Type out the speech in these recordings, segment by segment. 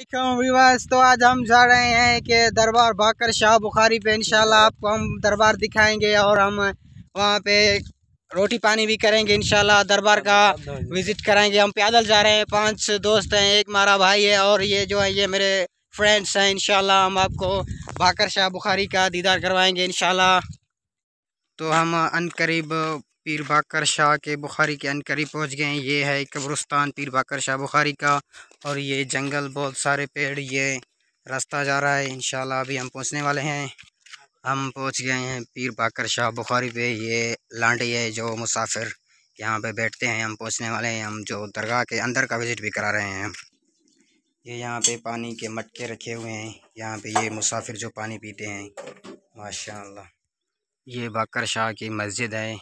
विवास तो आज हम जा रहे हैं कि दरबार बाकर शाह बुखारी पे इंशाल्लाह आपको हम दरबार दिखाएंगे और हम वहाँ पे रोटी पानी भी करेंगे इंशाल्लाह दरबार का विज़िट कराएंगे हम पैदल जा रहे हैं पांच दोस्त हैं एक हमारा भाई है और ये जो है ये मेरे फ्रेंड्स हैं इंशाल्लाह हम आपको बाकर शाह बुखारी का दीदार करवाएंगे इंशाल्लाह तो हम अनकरीब करीब पीर बाकर शाह के बुखारी के अनकरीब पहुंच गए हैं ये है कब्रस्तान पीर बाकर शाह बुखारी का और ये जंगल बहुत सारे पेड़ ये रास्ता जा रहा है इन अभी हम पहुँचने वाले हैं हम पहुँच गए हैं पीर बाकर शाह बुखारी पे ये लांडी है जो मुसाफिर यहाँ पे बैठते हैं हम पहुँचने वाले हैं हम जो दरगाह के अंदर का विज़िट भी करा रहे हैं ये यहाँ पे पानी के मटके रखे हुए हैं यहाँ पे ये मुसाफिर जो पानी पीते हैं माशाल्लाह ये बाकर शाह की मस्जिद है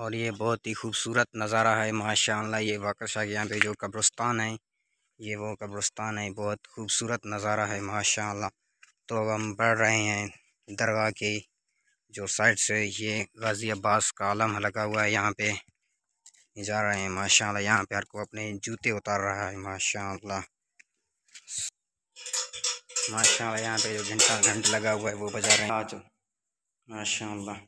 और ये बहुत ही खूबसूरत नज़ारा है माशाल्लाह ये वाकर शाह यहाँ पे जो कब्रस्तान है ये वो कब्रस्तान है बहुत खूबसूरत नज़ारा है माशाल्लाह तो अब हम बढ़ रहे हैं दरगाह के जो साइड से ये गाज़ी अब्बास का आलम लगा हुआ है यहाँ पे जा रहे हैं माशाल्लाह यहाँ पे हर को अपने जूते उतार रहा है माशाल्लाह माशाल्लाह यहाँ पे जो घंटा घंट लगा हुआ है वो बजा रहे हैं माशाल्लाह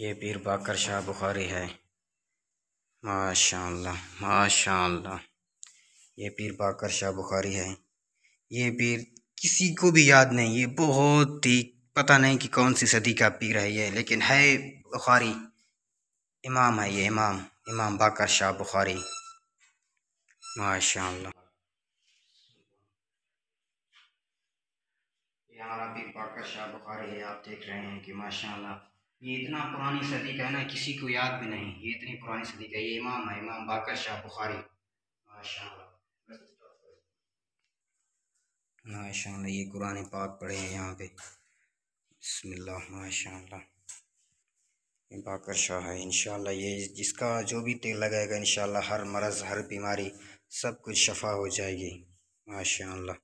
ये पीर बाकर शाह बुखारी है माशा माशा ये पीर बाकर शाह बुखारी है ये पीर किसी को भी याद नहीं ये बहुत ही पता नहीं कि कौन सी सदी का पीर है ये लेकिन है बुखारी इमाम है ये इमाम इमाम बाकर शाह बुखारी माशा ये हमारा पीर बाकर शाह बुखारी है आप देख रहे हैं कि माशा ये इतना पुरानी सदी का है ना किसी को याद भी नहीं ये इतनी पुरानी सदी का ये इमाम है इमाम बाकर शाह बुखारी माशा ये कुरान पाक पढ़े हैं यहाँ पे बसमिल्ला माशा बाकर शाह है इन ये जिसका जो भी तेल लगाएगा इन हर मरज़ हर बीमारी सब कुछ शफा हो जाएगी माशा